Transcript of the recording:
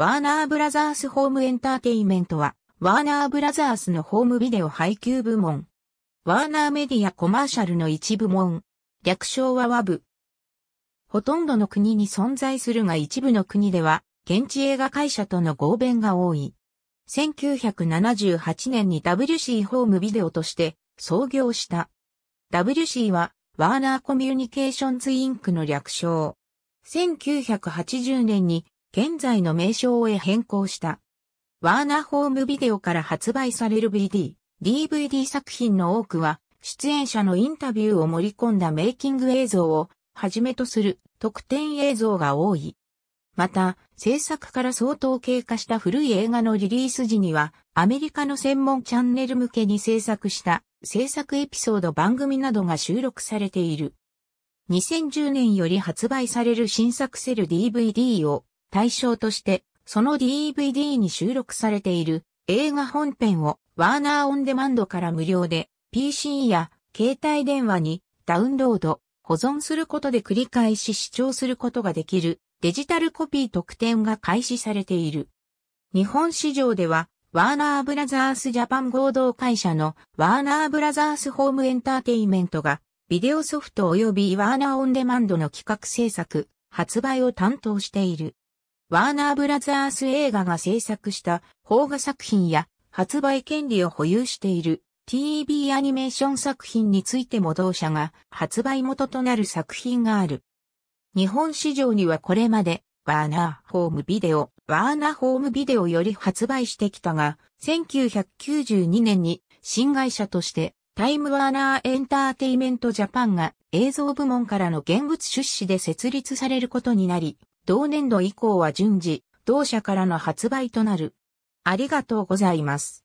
ワーナーブラザースホームエンターテイメントは、ワーナーブラザースのホームビデオ配給部門。ワーナーメディアコマーシャルの一部門。略称はワブ。ほとんどの国に存在するが一部の国では、現地映画会社との合弁が多い。1978年に WC ホームビデオとして創業した。WC はワーナーコミュニケーションズインクの略称。1980年に現在の名称へ変更した。ワーナーホームビデオから発売される BD、DVD 作品の多くは、出演者のインタビューを盛り込んだメイキング映像をはじめとする特典映像が多い。また、制作から相当経過した古い映画のリリース時には、アメリカの専門チャンネル向けに制作した制作エピソード番組などが収録されている。2010年より発売される新作セル DVD を対象として、その DVD に収録されている映画本編をワーナーオンデマンドから無料で PC や携帯電話にダウンロード、保存することで繰り返し視聴することができるデジタルコピー特典が開始されている。日本市場ではワーナーブラザースジャパン合同会社のワーナーブラザースホームエンターテイメントがビデオソフト及びワーナーオンデマンドの企画制作、発売を担当している。ワーナーブラザース映画が制作した邦画作品や発売権利を保有している TV アニメーション作品についても同社が発売元となる作品がある。日本市場にはこれまでワーナーホームビデオ、ワーナーホームビデオより発売してきたが、1992年に新会社としてタイムワーナーエンターテイメントジャパンが映像部門からの現物出資で設立されることになり、同年度以降は順次、同社からの発売となる。ありがとうございます。